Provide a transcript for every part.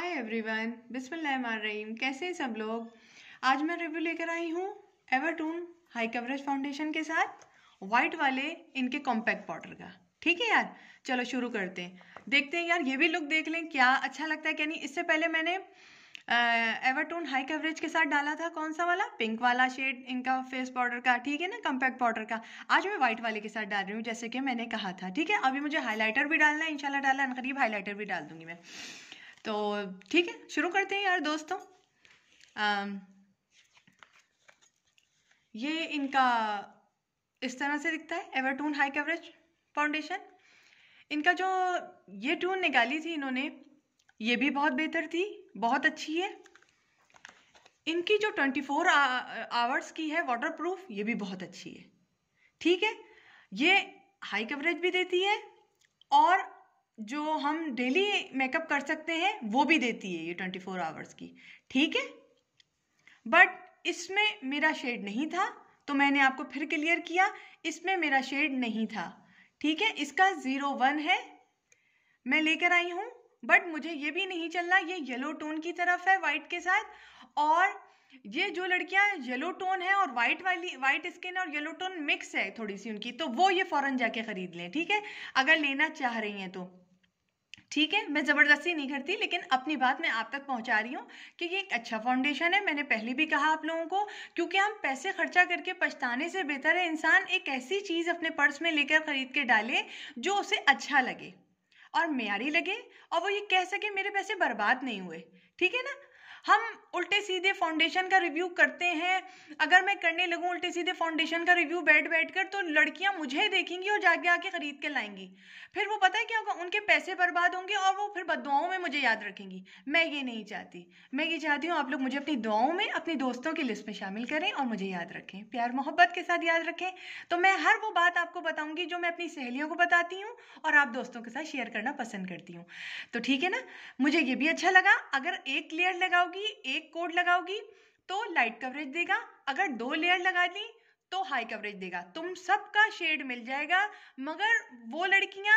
hi everyone बिस्मिल्लाहिर्रहमानिर्रहीम कैसे हैं सब लोग आज मैं रिव्यू लेकर आई हूँ एवरटून हाई कवरेज फाउंडेशन के साथ वाइट वाले इनके कॉम्पैक्ट पाउडर का ठीक है यार चलो शुरू करते हैं देखते हैं यार ये भी लुक देख लें क्या अच्छा लगता है क्या नहीं इससे पहले मैंने एवरटोन हाई कवरेज के साथ डाला था कौन सा वाला पिंक वाला शेड इनका फेस पाउडर का ठीक है ना कम्पैक्ट पाउडर का आज मैं व्हाइट वाले के साथ डाल रही हूँ जैसे कि मैंने कहा था ठीक है अभी मुझे हाईलाइटर भी डालना है इनशाला डालना करीब हाईलाइटर भी डाल दूंगी मैं तो ठीक है शुरू करते हैं यार दोस्तों ये इनका इस तरह से दिखता है एवरटून हाई कवरेज फाउंडेशन इनका जो ये टून निकाली थी इन्होंने ये भी बहुत बेहतर थी बहुत अच्छी है इनकी जो 24 फोर आवर्स की है वाटर प्रूफ ये भी बहुत अच्छी है ठीक है ये हाई कवरेज भी देती है और जो हम डेली मेकअप कर सकते हैं वो भी देती है ये ट्वेंटी फोर आवर्स की ठीक है बट इसमें मेरा शेड नहीं था तो मैंने आपको फिर क्लियर किया इसमें मेरा शेड नहीं था ठीक है इसका ज़ीरो वन है मैं लेकर आई हूं बट मुझे ये भी नहीं चलना ये येलो टोन की तरफ है वाइट के साथ और ये जो लड़कियां येलो टोन है और वाइट वाली वाइट स्किन और येलो टोन मिक्स है थोड़ी सी उनकी तो वो ये फॉरन जाके खरीद लें ठीक है अगर लेना चाह रही हैं तो ठीक है मैं ज़बरदस्ती नहीं करती लेकिन अपनी बात मैं आप तक पहुंचा रही हूँ कि ये एक अच्छा फाउंडेशन है मैंने पहले भी कहा आप लोगों को क्योंकि हम पैसे खर्चा करके पछताने से बेहतर है इंसान एक ऐसी चीज़ अपने पर्स में लेकर ख़रीद के डाले जो उसे अच्छा लगे और म्यारी लगे और वो ये कह सके मेरे पैसे बर्बाद नहीं हुए ठीक है ना हम उल्टे सीधे फाउंडेशन का रिव्यू करते हैं अगर मैं करने लगूँ उल्टे सीधे फाउंडेशन का रिव्यू बैठ बैठ कर तो लड़कियाँ मुझे देखेंगी और जाके आके ख़रीद के लाएंगी फिर वो पता है क्या होगा उनके पैसे बर्बाद होंगे और वो फिर दुआओं में मुझे याद रखेंगी मैं ये नहीं चाहती मैं ये चाहती हूँ आप लोग मुझे अपनी दुआओं में अपनी दोस्तों की लिस्ट में शामिल करें और मुझे याद रखें प्यार मोहब्बत के साथ याद रखें तो मैं हर वो बात आपको बताऊँगी जो मैं अपनी सहेलियों को बताती हूँ और आप दोस्तों के साथ शेयर करना पसंद करती हूँ तो ठीक है ना मुझे ये भी अच्छा लगा अगर एक क्लियर लगाओ लगाओगी एक कोड लगाओगी तो लाइट कवरेज देगा अगर दो लेयर लगा ली तो हाई कवरेज देगा तुम सबका शेड मिल जाएगा मगर वो लड़कियां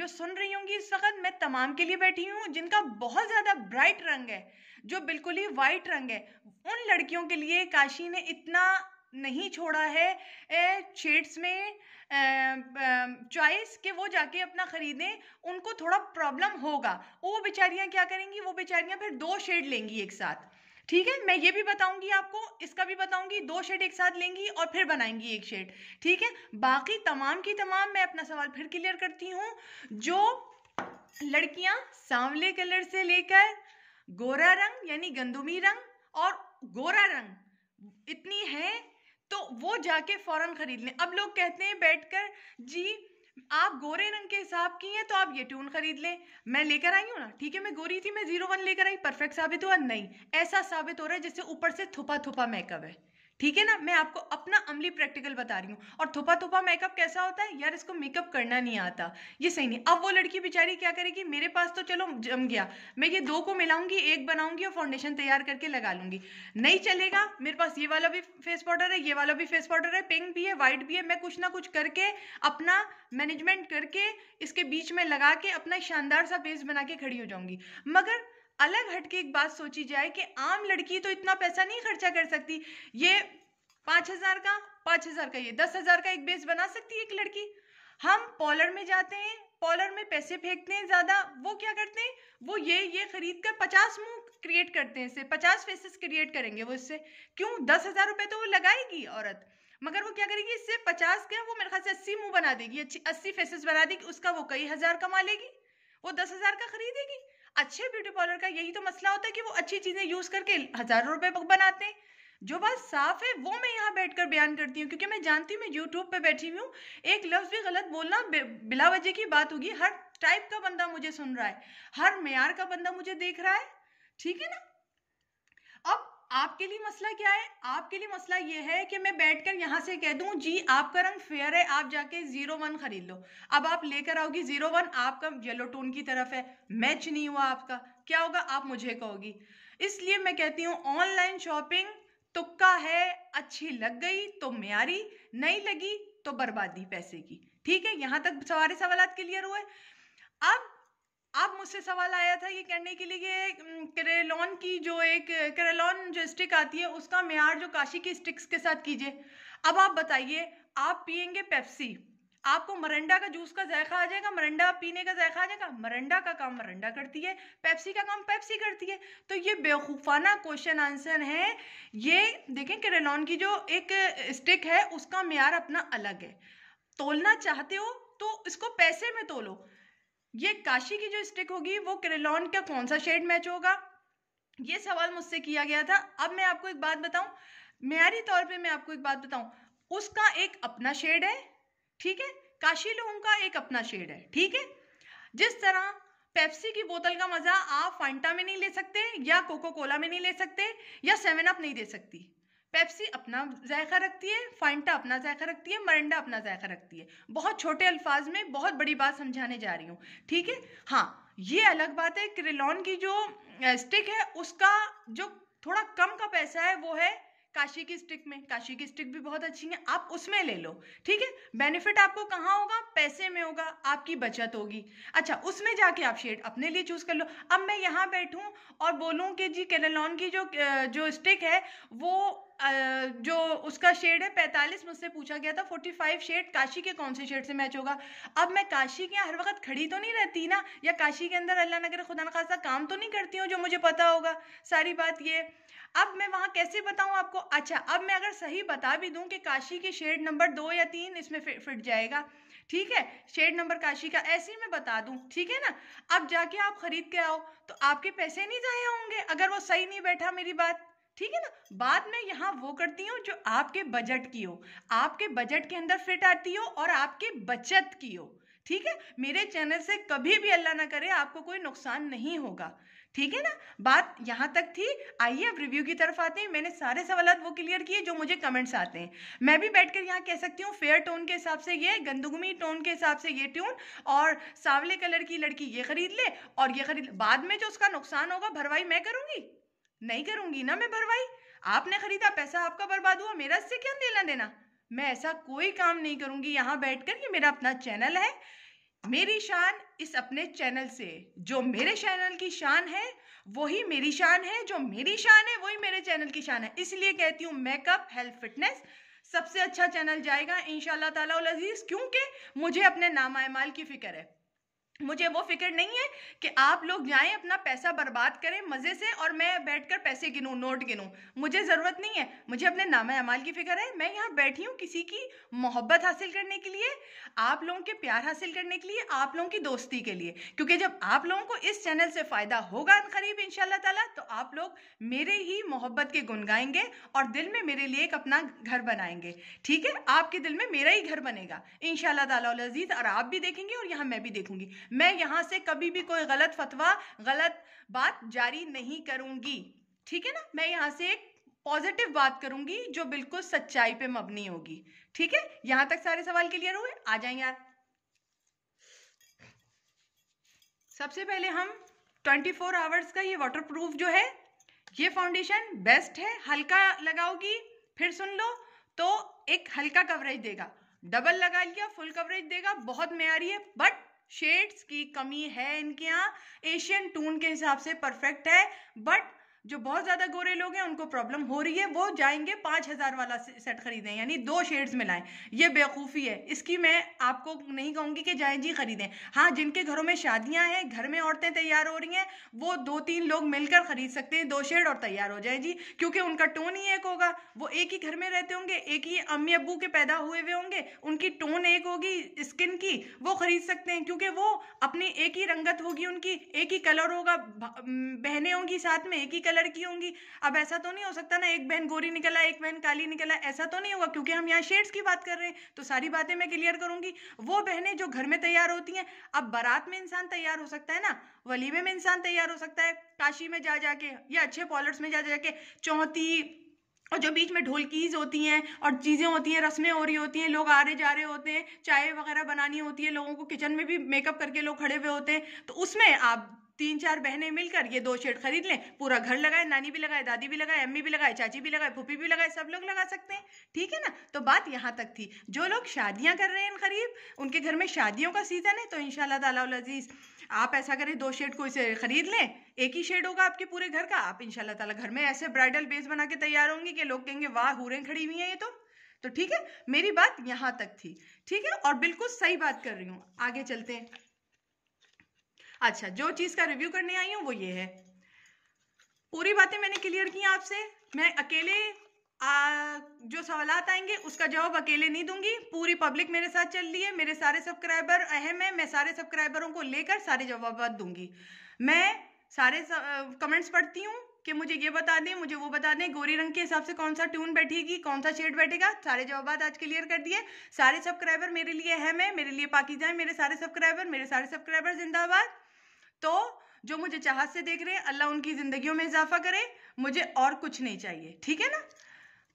जो सुन रही होंगी इस वक्त मैं तमाम के लिए बैठी हूँ जिनका बहुत ज़्यादा ब्राइट रंग है जो बिल्कुल ही वाइट रंग है उन लड़कियों के लिए काशी ने इतना नहीं छोड़ा है शेड्स में चॉइस कि वो जाके अपना ख़रीदें उनको थोड़ा प्रॉब्लम होगा वो बेचारियाँ क्या करेंगी वो बेचारियाँ फिर दो शेड लेंगी एक साथ ठीक है मैं ये भी बताऊंगी आपको इसका भी बताऊंगी दो शेड एक साथ लेंगी और फिर बनाएंगी एक शेड ठीक है बाकी तमाम की तमाम मैं अपना सवाल फिर क्लियर करती हूँ जो लड़कियाँ सांवले कलर से लेकर गोरा रंग यानी गंदुमी रंग और गोरा रंग इतनी है तो वो जाके फ़ौरन ख़रीद लें अब लोग कहते हैं बैठकर जी आप गोरे रंग के हिसाब की हैं तो आप ये ट्यून खरीद लें मैं लेकर आई हूँ ना ठीक है मैं गोरी थी मैं जीरो वन लेकर आई परफेक्ट साबित हुआ नहीं ऐसा साबित हो रहा है जैसे ऊपर से थुपा थुपा मेकअप है ठीक है ना मैं आपको अपना अमली प्रैक्टिकल बता रही हूँ और थोपा थोपा मेकअप कैसा होता है यार इसको मेकअप करना नहीं आता ये सही नहीं अब वो लड़की बेचारी क्या करेगी मेरे पास तो चलो जम गया मैं ये दो को मिलाऊंगी एक बनाऊंगी और फाउंडेशन तैयार करके लगा लूंगी नहीं चलेगा मेरे पास ये वाला भी फेस पाउडर है ये वाला भी फेस पाउडर है पिंक भी है वाइट भी है मैं कुछ ना कुछ करके अपना मैनेजमेंट करके इसके बीच में लगा के अपना शानदार सा फेस बना के खड़ी हो जाऊंगी मगर अलग हटके एक बात सोची जाए कि आम लड़की तो इतना पैसा नहीं खर्चा कर सकती ये पांच हज़ार का पांच हज़ार का ये दस हज़ार का एक बेस बना सकती है एक लड़की हम पॉलर में जाते हैं पॉलर में पैसे फेंकते हैं ज़्यादा वो क्या करते हैं वो ये ये खरीद कर पचास मुंह क्रिएट करते हैं इससे पचास फेसेस क्रिएट करेंगे वो इससे क्यों दस हज़ार रुपए तो वो लगाएगी औरत मगर वो क्या करेगी इससे पचास के वो मेरे ख्याल से अस्सी मुंह बना देगी अच्छी अस्सी फेसेस बना देगी उसका वो कई हज़ार कमा लेगी वो दस हज़ार का खरीदेगी अच्छे ब्यूटी पार्लर का यही तो मसला होता है कि वो अच्छी चीज़ें यूज़ करके हज़ारों रुपए बनाते हैं जो बात साफ है वो मैं यहाँ बैठकर बयान करती हूँ क्योंकि मैं जानती हूँ मैं यूट्यूब पे बैठी हुई हूँ एक लफ्ज़ भी गलत बोलना बिला की बात होगी हर टाइप का बंदा मुझे सुन रहा है हर मैार का बंदा मुझे देख रहा है ठीक है ना आपके लिए मसला क्या है आपके लिए मसला ये है कि मैं बैठकर यहाँ से कह दूँ जी आपका रंग फेयर है आप जाके जीरो वन खरीद लो अब आप लेकर आओगी जीरो वन आपका येलो टोन की तरफ है मैच नहीं हुआ आपका क्या होगा आप मुझे कहोगी इसलिए मैं कहती हूँ ऑनलाइन शॉपिंग तुक्का है अच्छी लग गई तो म्यारी नहीं लगी तो बर्बादी पैसे की ठीक है यहाँ तक सवारी सवाल क्लियर हुए अब आप मुझसे सवाल आया था ये करने के लिए करेलॉन की जो एक करेलॉन जो स्टिक आती है उसका मैार जो काशी की स्टिक्स के साथ कीजिए अब आप बताइए आप पियेंगे पेप्सी आपको मरंडा का जूस का जायका आ जाएगा मरंडा पीने का जायका आ जाएगा मरंडा का काम मरंडा करती है पेप्सी का काम पेप्सी करती है तो ये बेवकूफ़ाना क्वेश्चन आंसर है ये देखें करेलॉन की जो एक स्टिक है उसका मैार अपना अलग है तोलना चाहते हो तो इसको पैसे में तोलो ये काशी की जो स्टिक होगी वो क्रेलॉन का कौन सा शेड मैच होगा ये सवाल मुझसे किया गया था अब मैं आपको एक बात बताऊं मेयारी तौर पे मैं आपको एक बात बताऊं उसका एक अपना शेड है ठीक है काशी लोगों का एक अपना शेड है ठीक है जिस तरह पेप्सी की बोतल का मजा आप फांटा में नहीं ले सकते या कोको कोला में नहीं ले सकते या सेवन अप नहीं दे सकती पेप्सी अपना जायका रखती है फाइंटा अपना जायका रखती है मरंडा अपना जायका रखती है बहुत छोटे अल्फाज में बहुत बड़ी बात समझाने जा रही हूँ ठीक है हाँ ये अलग बात है क्रिलोन की जो स्टिक है उसका जो थोड़ा कम का पैसा है वो है काशी की स्टिक में काशी की स्टिक भी बहुत अच्छी है आप उसमें ले लो ठीक है बेनिफिट आपको कहाँ होगा पैसे में होगा आपकी बचत होगी अच्छा उसमें जाके आप शेड अपने लिए चूज कर लो अब मैं यहाँ बैठूँ और बोलूँ कि जी कैनलॉन की जो जो स्टिक है वो जो उसका शेड है पैंतालीस मुझसे पूछा गया था फोर्टी फाइव शेड काशी के कौन से शेड से मैच होगा अब मैं काशी के यहाँ हर वक्त खड़ी तो नहीं रहती ना या काशी के अंदर अल्लाह नगर खुदा खासा काम तो नहीं करती हूँ जो मुझे पता होगा सारी बात ये अब मैं वहाँ कैसे बताऊँ आपको अच्छा अब मैं अगर सही बता भी दूँ कि काशी के शेड नंबर दो या तीन इसमें फिट जाएगा ठीक है शेड नंबर काशी का ऐसे ही मैं बता दूं ठीक है ना अब जाके आप खरीद के आओ तो आपके पैसे नहीं जाए होंगे अगर वो सही नहीं बैठा मेरी बात ठीक है ना बाद में यहाँ वो करती हूँ जो आपके बजट की हो आपके बजट के अंदर फिट आती हो और आपकी बचत की हो ठीक है मेरे चैनल से कभी भी अल्लाह ना करे आपको कोई नुकसान नहीं होगा ठीक है ना बात यहाँ तक थी आइए अब रिव्यू की तरफ आते हैं मैंने सारे सवाल वो क्लियर किए जो मुझे कमेंट्स आते हैं मैं भी बैठकर यहाँ कह सकती हूँ फेयर टोन के हिसाब से ये गंदगुमी टोन के हिसाब से ये ट्यून और सावले कलर की लड़की ये खरीद ले और ये खरीद बाद में जो उसका नुकसान होगा भरवाई मैं करूँगी नहीं करूंगी ना मैं भरवाई आपने खरीदा पैसा आपका बर्बाद हुआ मेरा इससे क्या लेना देना मैं ऐसा कोई काम नहीं करूंगी यहाँ बैठकर ये मेरा अपना चैनल है मेरी शान इस अपने चैनल से जो मेरे चैनल की शान है वही मेरी शान है जो मेरी शान है वही मेरे चैनल की शान है इसलिए कहती हूँ मेकअप हेल्थ फिटनेस सबसे अच्छा चैनल जाएगा इन ताला अजीज़ क्योंकि मुझे अपने नामा माल की फिक्र है मुझे वो फिक्र नहीं है कि आप लोग जाएं अपना पैसा बर्बाद करें मज़े से और मैं बैठकर पैसे गिनूं नोट गिनूं मुझे ज़रूरत नहीं है मुझे अपने नाम अमाल की फ़िक्र है मैं यहाँ बैठी हूँ किसी की मोहब्बत हासिल करने के लिए आप लोगों के प्यार हासिल करने के लिए आप लोगों की दोस्ती के लिए क्योंकि जब आप लोगों को इस चैनल से फ़ायदा होगा करीब इन शाह तो आप लोग मेरे ही मोहब्बत के गुन गाएंगे और दिल में मेरे लिए एक अपना घर बनाएंगे ठीक है आपके दिल में मेरा ही घर बनेगा इन शाह अजीज़ और आप भी देखेंगे और यहाँ मैं भी देखूँगी मैं यहाँ से कभी भी कोई गलत फतवा गलत बात जारी नहीं करूँगी ठीक है ना मैं यहाँ से एक पॉजिटिव बात करूंगी जो बिल्कुल सच्चाई पे मबनी होगी ठीक है यहां तक सारे सवाल क्लियर हुए आ जाए यार सबसे पहले हम 24 फोर आवर्स का ये वाटरप्रूफ जो है ये फाउंडेशन बेस्ट है हल्का लगाओगी फिर सुन लो तो एक हल्का कवरेज देगा डबल लगा लिया फुल कवरेज देगा बहुत मैारी है बट शेड्स की कमी है इनके यहाँ एशियन टून के हिसाब से परफेक्ट है बट जो बहुत ज़्यादा गोरे लोग हैं उनको प्रॉब्लम हो रही है वो जाएंगे पांच हज़ार वाला सेट खरीदें यानी दो शेड्स मिलाएं ये बेवकूफ़ी है इसकी मैं आपको नहीं कहूंगी कि जाएं जी खरीदें हाँ जिनके घरों में शादियां हैं घर में औरतें तैयार हो रही हैं वो दो तीन लोग मिलकर खरीद सकते हैं दो शेड और तैयार हो जाए जी क्योंकि उनका टोन ही एक होगा वो एक ही घर में रहते होंगे एक ही अम्मी अबू के पैदा हुए हुए होंगे उनकी टोन एक होगी स्किन की वो खरीद सकते हैं क्योंकि वो अपनी एक ही रंगत होगी उनकी एक ही कलर होगा बहने होंगी साथ में एक ही कलर लड़की होंगी अब ऐसा तो नहीं हो सकता ना एक बहन गोरी निकला एक बहन काली निकला ऐसा तो नहीं होगा क्योंकि हम यहाँ शेड्स की बात कर रहे हैं तो सारी बातें मैं क्लियर करूंगी वो बहनें जो घर में तैयार होती हैं अब बारात में इंसान तैयार हो सकता है ना वलीमे में इंसान तैयार हो सकता है काशी में जा जाके या अच्छे पॉलर्स में जा जाके चौथी और जो बीच में ढोलकीज होती हैं और चीज़ें होती हैं रस्में हो रही होती हैं लोग आ रहे जा रहे होते हैं चाय वगैरह बनानी होती है लोगों को किचन में भी मेकअप करके लोग खड़े हुए होते हैं तो उसमें आप तीन चार बहनें मिलकर ये दो शेड खरीद लें पूरा घर लगाए नानी भी लगाए दादी भी लगाए अम्मी भी लगाए चाची भी लगाए फूफी भी लगाए सब लोग लगा सकते हैं ठीक है ना तो बात यहाँ तक थी जो लोग शादियाँ कर रहे हैं खरीब उनके घर में शादियों का सीज़न है तो इन शजीज़ आप ऐसा करें दो शेड कोई से खरीद लें एक ही शेड होगा आपके पूरे घर का आप इन ताला घर में ऐसे ब्राइडल बेस बना के तैयार होंगे कि लोग कहेंगे वाह हूरें खड़ी हुई हैं ये तो तो ठीक है मेरी बात यहाँ तक थी ठीक है और बिल्कुल सही बात कर रही हूँ आगे चलते हैं अच्छा जो चीज़ का रिव्यू करने आई हूँ वो ये है पूरी बातें मैंने क्लियर की आपसे मैं अकेले आ, जो सवाल आएंगे उसका जवाब अकेले नहीं दूंगी पूरी पब्लिक मेरे साथ चल रही है मेरे सारे सब्सक्राइबर अहम है मैं सारे सब्सक्राइबरों को लेकर सारे जवाब दूंगी मैं सारे स, कमेंट्स पढ़ती हूँ कि मुझे ये बता दें मुझे वो बता दें गोरी रंग के हिसाब से कौन सा ट्यून बैठेगी कौन सा शेड बैठेगा सारे जवाब आज क्लियर कर दिए सारे सब्सक्राइबर मेरे लिए अहम है मेरे लिए पाकिजा मेरे सारे सब्सक्राइबर मेरे सारे सब्सक्राइबर जिंदाबाद तो जो मुझे चाहत से देख रहे हैं अल्लाह उनकी ज़िंदगियों में इजाफा करे मुझे और कुछ नहीं चाहिए ठीक है ना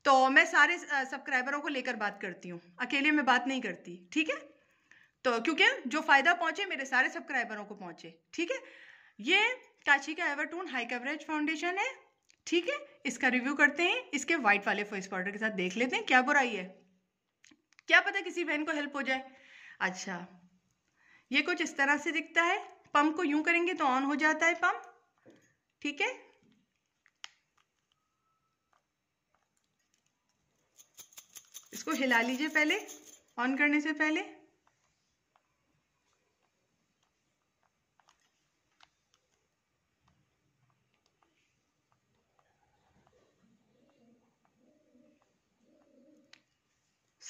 तो मैं सारे सब्सक्राइबरों को लेकर बात करती हूँ अकेले में बात नहीं करती ठीक है तो क्योंकि जो फ़ायदा पहुंचे मेरे सारे सब्सक्राइबरों को पहुंचे ठीक है ये काची का एवरटून हाई कवरेज फाउंडेशन है ठीक है इसका रिव्यू करते हैं इसके व्हाइट वाले फेस पाउडर के साथ देख लेते हैं क्या बुराई है क्या पता किसी बहन को हेल्प हो जाए अच्छा ये कुछ इस तरह से दिखता है पंप को यूं करेंगे तो ऑन हो जाता है पंप ठीक है इसको हिला लीजिए पहले ऑन करने से पहले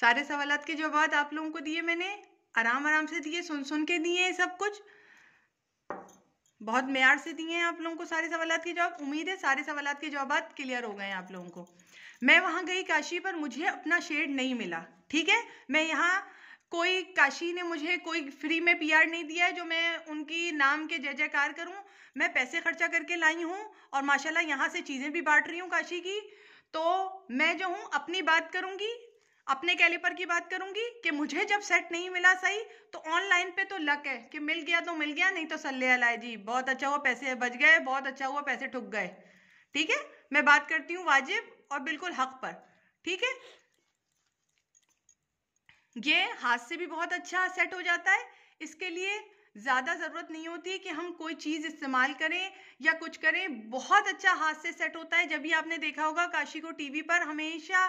सारे सवाल के जवाब आप लोगों को दिए मैंने आराम आराम से दिए सुन सुन के दिए सब कुछ बहुत मैार से दिए हैं आप लोगों को सारे सवाल के जवाब उम्मीद है सारे सवाल के जवाब क्लियर हो गए हैं आप लोगों को मैं वहां गई काशी पर मुझे अपना शेड नहीं मिला ठीक है मैं यहाँ कोई काशी ने मुझे कोई फ्री में पीआर नहीं दिया है जो मैं उनकी नाम के जय जयकार करूं मैं पैसे खर्चा करके लाई हूँ और माशाल्लाह यहाँ से चीज़ें भी बांट रही हूँ काशी की तो मैं जो हूँ अपनी बात करूंगी अपने कैलिपर की बात करूंगी कि मुझे जब सेट नहीं मिला सही तो ऑनलाइन पे तो लक है कि मिल गया तो मिल गया नहीं तो सल्ले अलाय जी बहुत अच्छा हुआ पैसे बच गए बहुत अच्छा हुआ पैसे ठुक गए ठीक है मैं बात करती हूँ वाजिब और बिल्कुल हक पर ठीक है ये हाथ से भी बहुत अच्छा सेट हो जाता है इसके लिए ज़्यादा ज़रूरत नहीं होती कि हम कोई चीज़ इस्तेमाल करें या कुछ करें बहुत अच्छा हाथ से सेट होता है जब भी आपने देखा होगा काशी को टीवी पर हमेशा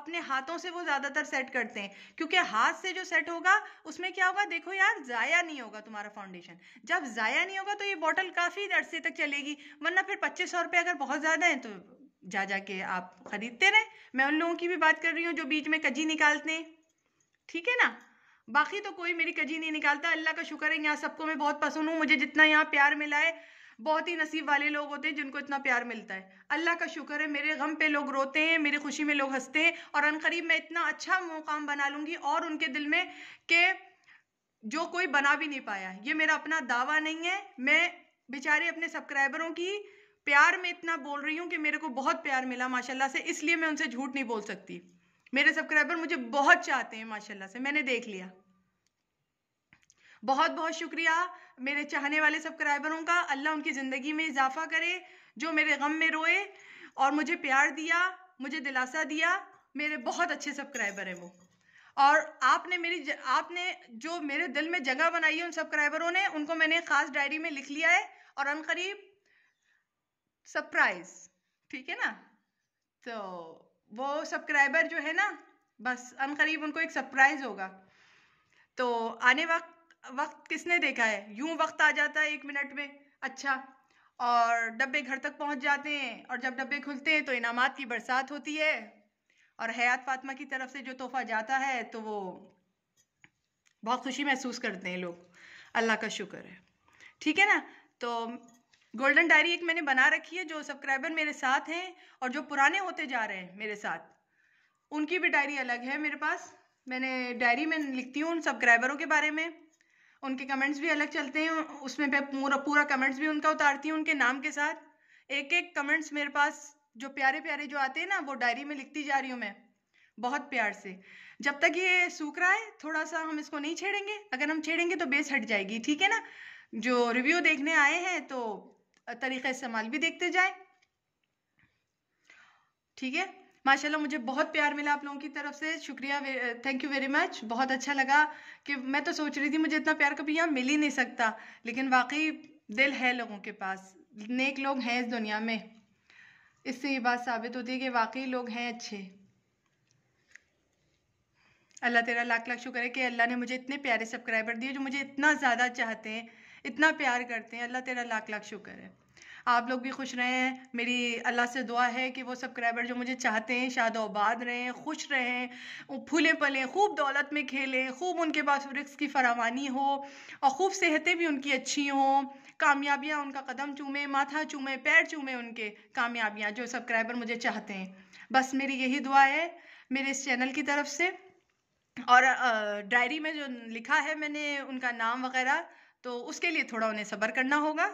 अपने हाथों से वो ज़्यादातर सेट करते हैं क्योंकि हाथ से जो सेट होगा उसमें क्या होगा देखो यार ज़ाया नहीं होगा तुम्हारा फाउंडेशन जब ज़ाया नहीं होगा तो ये बॉटल काफ़ी अरसे तक चलेगी वरना फिर पच्चीस सौ अगर बहुत ज़्यादा है तो जा जा के आप ख़रीदते रहें मैं उन लोगों की भी बात कर रही हूँ जो बीच में कजी निकालते हैं ठीक है ना बाकी तो कोई मेरी कजी नहीं निकालता अल्लाह का शुक्र है यहाँ सबको मैं बहुत पसंद हूँ मुझे जितना यहाँ प्यार मिला है बहुत ही नसीब वाले लोग होते हैं जिनको इतना प्यार मिलता है अल्लाह का शुक्र है मेरे गम पे लोग रोते हैं मेरी खुशी में लोग हंसते हैं और अनकरीब मैं इतना अच्छा मुकाम बना लूँगी और उनके दिल में के जो कोई बना भी नहीं पाया ये मेरा अपना दावा नहीं है मैं बेचारे अपने सब्सक्राइबरों की प्यार में इतना बोल रही हूँ कि मेरे को बहुत प्यार मिला माशाल्लाह से इसलिए मैं उनसे झूठ नहीं बोल सकती मेरे सब्सक्राइबर मुझे बहुत चाहते हैं माशाल्लाह से मैंने देख लिया बहुत बहुत शुक्रिया मेरे चाहने वाले सब्सक्राइबरों का अल्लाह उनकी ज़िंदगी में इजाफा करे जो मेरे गम में रोए और मुझे प्यार दिया मुझे दिलासा दिया मेरे बहुत अच्छे सब्सक्राइबर हैं वो और आपने मेरी आपने जो मेरे दिल में जगह बनाई है उन सब्सक्राइबरों ने उनको मैंने ख़ास डायरी में लिख लिया है और अनकरीब सरप्राइज़ ठीक है ना तो वो सब्सक्राइबर जो है ना बस अनकरीब उनको एक सरप्राइज़ होगा तो आने वक्त वक्त किसने देखा है यूं वक्त आ जाता है एक मिनट में अच्छा और डब्बे घर तक पहुंच जाते हैं और जब डब्बे खुलते हैं तो इनामात की बरसात होती है और हयात फातमा की तरफ से जो तोहफा जाता है तो वो बहुत खुशी महसूस करते हैं लोग अल्लाह का शुक्र है ठीक है ना तो गोल्डन डायरी एक मैंने बना रखी है जो सब्सक्राइबर मेरे साथ हैं और जो पुराने होते जा रहे हैं मेरे साथ उनकी भी डायरी अलग है मेरे पास मैंने डायरी में लिखती हूँ उन सब्सक्राइबरों के बारे में उनके कमेंट्स भी अलग चलते हैं उसमें मैं पूरा पूरा कमेंट्स भी उनका उतारती हूँ उनके नाम के साथ एक एक कमेंट्स मेरे पास जो प्यारे प्यारे जो आते हैं ना वो डायरी में लिखती जा रही हूँ मैं बहुत प्यार से जब तक ये सूख रहा है थोड़ा सा हम इसको नहीं छेड़ेंगे अगर हम छेड़ेंगे तो बेस हट जाएगी ठीक है ना जो रिव्यू देखने आए हैं तो तरीक़े इस्तेमाल भी देखते जाए ठीक है माशाल्लाह मुझे बहुत प्यार मिला आप लोगों की तरफ से शुक्रिया थैंक यू वेरी मच बहुत अच्छा लगा कि मैं तो सोच रही थी मुझे इतना प्यार कभी यहाँ मिल ही नहीं सकता लेकिन वाकई दिल है लोगों के पास नेक लोग हैं इस दुनिया में इससे ये बात साबित होती है कि वाकई लोग हैं अच्छे अल्लाह तेरा लाख लाख शुक्र है कि अल्लाह ने मुझे इतने प्यारे सब्सक्राइबर दिए जो मुझे इतना ज़्यादा चाहते हैं इतना प्यार करते हैं अल्लाह तेरा लाख लाख शुक्र है आप लोग भी खुश रहें मेरी अल्लाह से दुआ है कि वो सब्सक्राइबर जो मुझे चाहते हैं शादोबाद रहें खुश रहें फूलें पलें खूब दौलत में खेलें खूब उनके पास रिक्स की फरावानी हो और खूब सेहतें भी उनकी अच्छी हों कामयाबियाँ उनका कदम चूमें माथा चूमें पैर चूमें उनके कामयाबियाँ जो सब्सक्राइबर मुझे चाहते हैं बस मेरी यही दुआ है मेरे इस चैनल की तरफ से और डायरी में जो लिखा है मैंने उनका नाम वगैरह तो उसके लिए थोड़ा उन्हें सब्र करना होगा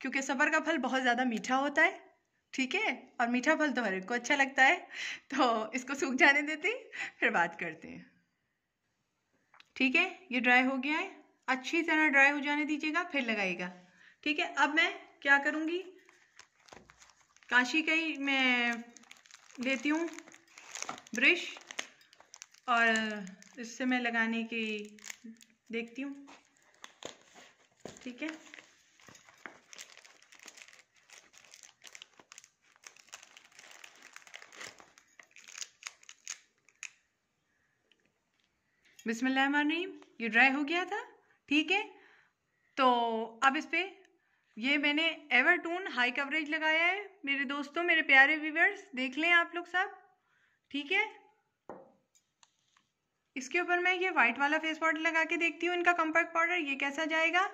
क्योंकि सबर का फल बहुत ज़्यादा मीठा होता है ठीक है और मीठा फल तो हर एक को अच्छा लगता है तो इसको सूख जाने देते हैं फिर बात करते हैं ठीक है ये ड्राई हो गया है अच्छी तरह ड्राई हो जाने दीजिएगा फिर लगाइएगा ठीक है अब मैं क्या करूँगी काशी का ही मैं लेती हूँ ब्रश और इससे मैं लगाने की देखती हूँ ठीक है रहीम ये ड्राई हो गया था ठीक है तो अब इस पर ये मैंने एवरटून हाई कवरेज लगाया है मेरे दोस्तों मेरे प्यारे व्यूवर्स देख लें आप लोग सब ठीक है इसके ऊपर मैं ये वाइट वाला फेस पाउडर लगा के देखती हूँ इनका कंपैक्ट पाउडर ये कैसा जाएगा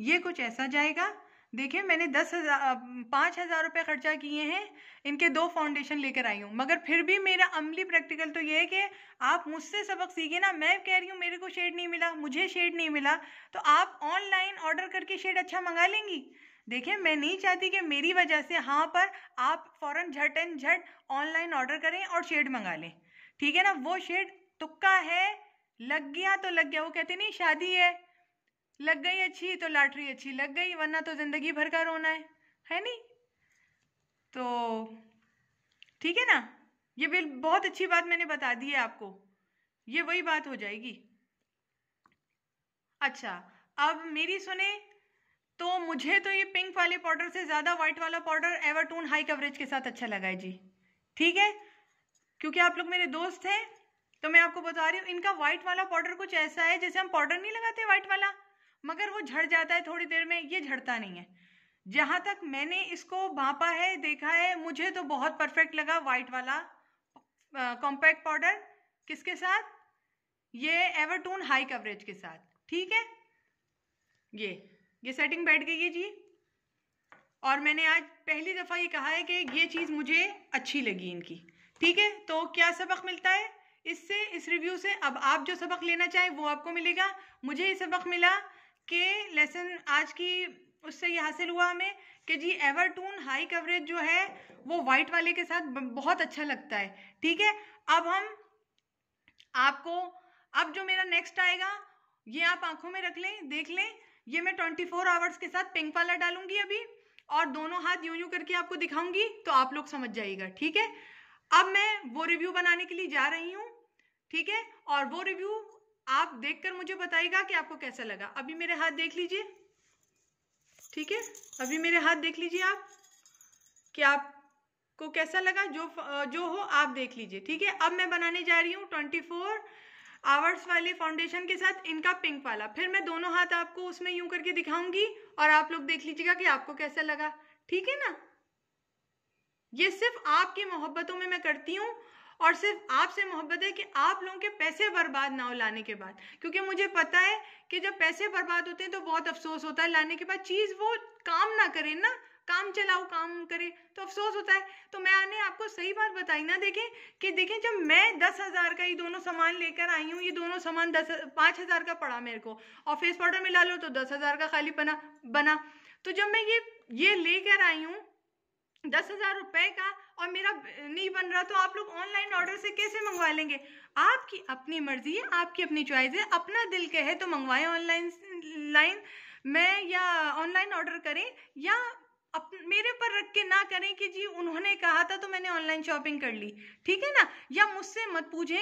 ये कुछ ऐसा जाएगा देखिए मैंने दस हज़ार पाँच हज़ार रुपये ख़र्चा किए हैं इनके दो फाउंडेशन लेकर आई हूँ मगर फिर भी मेरा अमली प्रैक्टिकल तो ये है कि आप मुझसे सबक सीखे ना मैं कह रही हूँ मेरे को शेड नहीं मिला मुझे शेड नहीं मिला तो आप ऑनलाइन ऑर्डर करके शेड अच्छा मंगा लेंगी देखिए मैं नहीं चाहती कि मेरी वजह से हाँ पर आप फ़ौरन झट एंड झट ऑनलाइन ऑर्डर करें और शेड मंगा लें ठीक है ना वो शेड तुक्का है लग गया तो लग गया वो कहते नहीं शादी है लग गई अच्छी तो लॉटरी अच्छी लग गई वरना तो ज़िंदगी भर का रोना है है नहीं तो ठीक है ना ये बिल बहुत अच्छी बात मैंने बता दी है आपको ये वही बात हो जाएगी अच्छा अब मेरी सुने तो मुझे तो ये पिंक वाले पाउडर से ज़्यादा व्हाइट वाला पाउडर एवरटून हाई कवरेज के साथ अच्छा लगा है जी ठीक है क्योंकि आप लोग मेरे दोस्त हैं तो मैं आपको बता रही हूँ इनका व्हाइट वाला पाउडर कुछ ऐसा है जैसे हम पाउडर नहीं लगाते व्हाइट वाला मगर वो झड़ जाता है थोड़ी देर में ये झड़ता नहीं है जहां तक मैंने इसको भापा है देखा है मुझे तो बहुत परफेक्ट लगा व्हाइट वाला कॉम्पैक्ट पाउडर किसके साथ ये एवरटून हाई कवरेज के साथ ठीक है ये ये सेटिंग बैठ गई है जी और मैंने आज पहली दफ़ा ये कहा है कि ये चीज़ मुझे अच्छी लगी इनकी ठीक है तो क्या सबक मिलता है इससे इस रिव्यू से अब आप जो सबक लेना चाहें वो आपको मिलेगा मुझे ये सबक मिला के लेसन आज की उससे ये हासिल हुआ हमें कि जी एवरटून हाई कवरेज जो है वो वाइट वाले के साथ बहुत अच्छा लगता है ठीक है अब हम आपको अब जो मेरा नेक्स्ट आएगा ये आप आंखों में रख लें देख लें ये मैं ट्वेंटी फोर आवर्स के साथ पिंक वाला डालूंगी अभी और दोनों हाथ यूं यूं करके आपको दिखाऊंगी तो आप लोग समझ जाइएगा ठीक है अब मैं वो रिव्यू बनाने के लिए जा रही हूँ ठीक है और वो रिव्यू आप देखकर मुझे बताइएगा कि आपको कैसा लगा अभी मेरे हाथ देख लीजिए ठीक है अभी मेरे हाथ देख लीजिए आप कि आपको कैसा लगा जो जो हो आप देख लीजिए ठीक है अब मैं बनाने जा रही हूँ ट्वेंटी फोर आवर्स वाले फाउंडेशन के साथ इनका पिंक वाला फिर मैं दोनों हाथ आपको उसमें यूं करके दिखाऊंगी और आप लोग देख लीजिएगा कि आपको कैसा लगा ठीक है ना ये सिर्फ आपकी मोहब्बतों में मैं करती हूँ और सिर्फ आपसे मोहब्बत है कि आप लोगों के पैसे बर्बाद ना हो लाने के बाद क्योंकि मुझे पता है कि जब पैसे बर्बाद होते हैं तो बहुत अफसोस होता है लाने के बाद चीज़ वो काम ना करे ना काम चलाओ काम करे तो अफसोस होता है तो मैं आने आपको सही बात बताई ना देखें कि देखें जब मैं दस हज़ार का ये दोनों सामान लेकर आई हूँ ये दोनों सामान दस पाँच हज़ार का पड़ा मेरे को और फेस पाउडर मिला लो तो दस हज़ार का खाली बना बना तो जब मैं ये ये लेकर आई हूँ दस हज़ार रुपये का और मेरा नहीं बन रहा तो आप लोग ऑनलाइन ऑर्डर से कैसे मंगवा लेंगे आपकी अपनी मर्जी है आपकी अपनी चॉइस है अपना दिल कहे तो मंगवाएं ऑनलाइन लाइन मैं या ऑनलाइन ऑर्डर करें या अप, मेरे पर रख के ना करें कि जी उन्होंने कहा था तो मैंने ऑनलाइन शॉपिंग कर ली ठीक है ना या मुझसे मत पूछें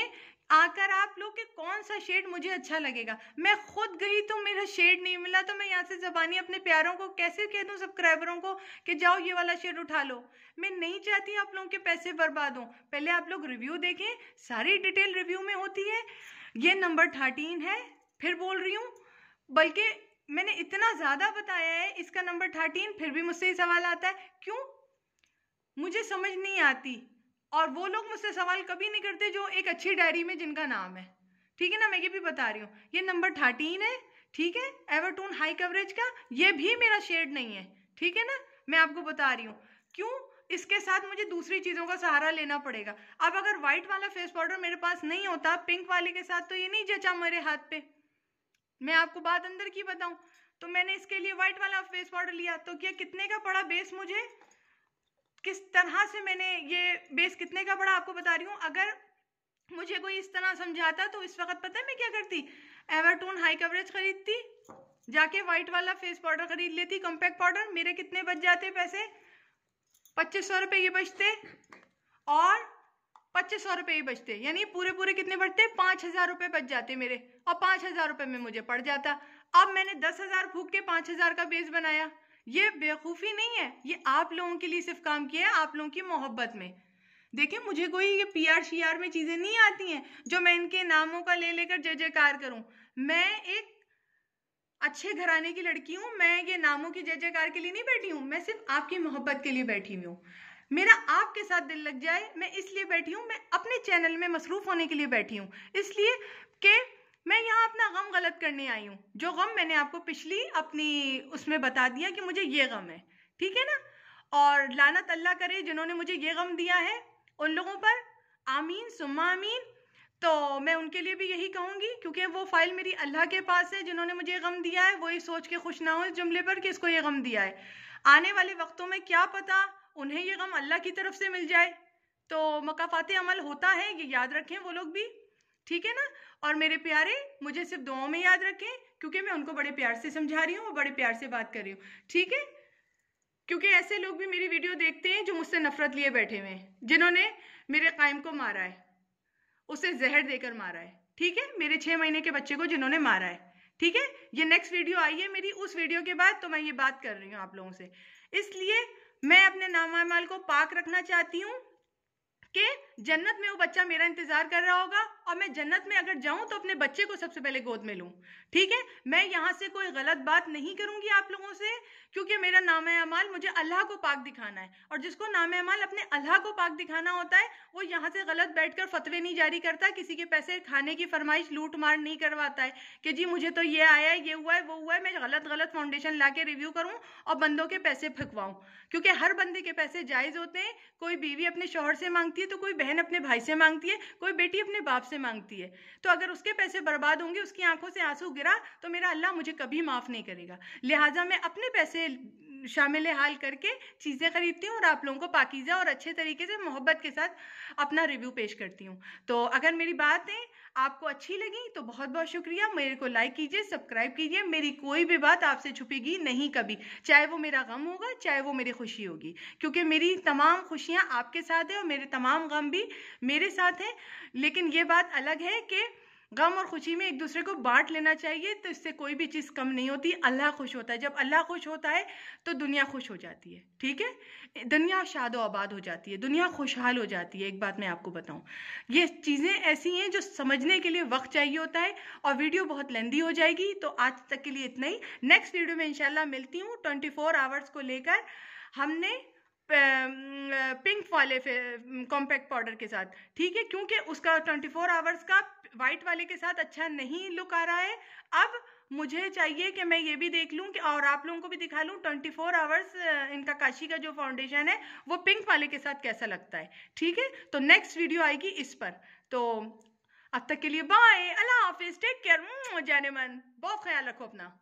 आकर आप लोग के कौन सा शेड मुझे अच्छा लगेगा मैं खुद गई तो मेरा शेड नहीं मिला तो मैं यहाँ से जबानी अपने प्यारों को कैसे कह दूँ सब्सक्राइबरों को कि जाओ ये वाला शेड उठा लो मैं नहीं चाहती आप लोगों के पैसे बर्बाद हों पहले आप लोग रिव्यू देखें सारी डिटेल रिव्यू में होती है ये नंबर थर्टीन है फिर बोल रही हूँ बल्कि मैंने इतना ज़्यादा बताया है इसका नंबर थर्टीन फिर भी मुझसे सवाल आता है क्यों मुझे समझ नहीं आती और वो लोग मुझसे सवाल कभी नहीं करते जो एक अच्छी डायरी में जिनका नाम है ठीक है ना मैं ये भी बता रही हूँ ये नंबर थर्टीन है ठीक है एवरटून हाई कवरेज का ये भी मेरा शेड नहीं है ठीक है ना मैं आपको बता रही हूँ क्यों इसके साथ मुझे दूसरी चीज़ों का सहारा लेना पड़ेगा अब अगर व्हाइट वाला फेस पाउडर मेरे पास नहीं होता पिंक वाले के साथ तो ये नहीं जचा मेरे हाथ पे मैं आपको बात अंदर की बताऊं तो मैंने इसके लिए व्हाइट वाला फेस पाउडर लिया तो क्या कितने का पड़ा बेस मुझे किस तरह से मैंने ये बेस कितने का पड़ा आपको बता रही हूँ अगर मुझे कोई इस तरह समझाता तो इस वक्त पता है मैं क्या करती एवरटोन हाई कवरेज खरीदती जाके वाइट वाला फेस पाउडर खरीद लेती कॉम्पैक्ट पाउडर मेरे कितने बच जाते पैसे पच्चीस सौ रुपये ये बचते और पच्चीस सौ रुपये ही बचते यानी पूरे पूरे कितने बढ़ते पाँच हज़ार रुपये बच जाते मेरे और पाँच हज़ार रुपये में मुझे पड़ जाता अब मैंने दस हज़ार फूक के पाँच हज़ार का बेस बनाया ये बेवकूफ़ी नहीं है ये आप लोगों के लिए सिर्फ काम किया है आप लोगों की मोहब्बत में देखिए मुझे कोई ये पी आर शी आर में चीज़ें नहीं आती हैं जो मैं इनके नामों का ले लेकर जय जयकार करूं मैं एक अच्छे घराने की लड़की हूँ मैं ये नामों की जय जयकार के लिए नहीं बैठी हूँ मैं सिर्फ आपकी मोहब्बत के लिए बैठी हुई हूँ मेरा आपके साथ दिल लग जाए मैं इसलिए बैठी हूँ मैं अपने चैनल में मसरूफ़ होने के लिए बैठी हूँ इसलिए कि मैं यहाँ अपना गम गलत करने आई हूँ जो गम मैंने आपको पिछली अपनी उसमें बता दिया कि मुझे ये गम है ठीक है ना और लानत अल्लाह करे जिन्होंने मुझे ये गम दिया है उन लोगों पर आमीन सुम्मा आमीन तो मैं उनके लिए भी यही कहूँगी क्योंकि वो फाइल मेरी अल्लाह के पास है जिन्होंने मुझे गम दिया है वो ये सोच के खुश ना हो इस जुमले पर कि इसको ये गम दिया है आने वाले वक्तों में क्या पता उन्हें ये गम अल्लाह की तरफ से मिल जाए तो मकाफात अमल होता है ये याद रखें वो लोग भी ठीक है ना और मेरे प्यारे मुझे सिर्फ दुआओं में याद रखें क्योंकि मैं उनको बड़े प्यार से समझा रही हूँ और बड़े प्यार से बात कर रही हूँ ठीक है क्योंकि ऐसे लोग भी मेरी वीडियो देखते हैं जो मुझसे नफरत लिए बैठे हुए हैं जिन्होंने मेरे कायम को मारा है उसे जहर देकर मारा है ठीक है मेरे छह महीने के बच्चे को जिन्होंने मारा है ठीक है ये नेक्स्ट वीडियो आई है मेरी उस वीडियो के बाद तो मैं ये बात कर रही हूँ आप लोगों से इसलिए मैं अपने नामा माल को पाक रखना चाहती हूँ कि जन्नत में वो बच्चा मेरा इंतजार कर रहा होगा और मैं जन्नत में अगर जाऊं तो अपने बच्चे को सबसे पहले गोद में लूं ठीक है मैं यहाँ से कोई गलत बात नहीं करूंगी आप लोगों से क्योंकि मेरा नाम अमाल मुझे अल्लाह को पाक दिखाना है और जिसको नाम अमाल अपने अल्लाह को पाक दिखाना होता है वो यहाँ से गलत बैठकर फतवे नहीं जारी करता किसी के पैसे खाने की फरमाइश लूट मार नहीं करवाता है कि जी मुझे तो ये आया है ये हुआ है वो हुआ है मैं गलत गलत फाउंडेशन ला के रिव्यू करूँ और बंदों के पैसे फकवाऊँ क्योंकि हर बंदे के पैसे जायज़ होते हैं कोई बीवी अपने शोहर से मांगती है तो कोई बहन अपने भाई से मांगती है कोई बेटी अपने बाप से मांगती है तो अगर उसके पैसे बर्बाद होंगे उसकी आंखों से आंसू गिरा तो मेरा अल्लाह मुझे कभी माफ़ नहीं करेगा लिहाजा मैं अपने पैसे शामिल हाल करके चीज़ें खरीदती हूँ और आप लोगों को पाकिज़ा और अच्छे तरीके से मोहब्बत के साथ अपना रिव्यू पेश करती हूँ तो अगर मेरी बात है आपको अच्छी लगी तो बहुत बहुत शुक्रिया मेरे को लाइक कीजिए सब्सक्राइब कीजिए मेरी कोई भी बात आपसे छुपेगी नहीं कभी चाहे वो मेरा गम होगा चाहे वो मेरी खुशी होगी क्योंकि मेरी तमाम खुशियाँ आपके साथ हैं और मेरे तमाम गम भी मेरे साथ हैं लेकिन ये बात अलग है कि गम और खुशी में एक दूसरे को बांट लेना चाहिए तो इससे कोई भी चीज़ कम नहीं होती अल्लाह खुश होता है जब अल्लाह खुश होता है तो दुनिया खुश हो जाती है ठीक है दुनिया शादो आबाद हो जाती है दुनिया खुशहाल हो जाती है एक बात मैं आपको बताऊं ये चीज़ें ऐसी हैं जो समझने के लिए वक्त चाहिए होता है और वीडियो बहुत लेंदी हो जाएगी तो आज तक के लिए इतना ही नेक्स्ट वीडियो में इंशाल्लाह मिलती हूँ ट्वेंटी आवर्स को लेकर हमने पिंक वाले कॉम्पैक्ट पाउडर के साथ ठीक है क्योंकि उसका 24 फोर आवर्स का वाइट वाले के साथ अच्छा नहीं लुक आ रहा है अब मुझे चाहिए कि मैं ये भी देख लूँ कि और आप लोगों को भी दिखा लूँ 24 फोर आवर्स इनका काशी का जो फाउंडेशन है वो पिंक वाले के साथ कैसा लगता है ठीक है तो नेक्स्ट वीडियो आएगी इस पर तो अब तक के लिए बाय अल्लाह हाफिज़ टेक केयर जाने मन बहुत ख्याल रखो अपना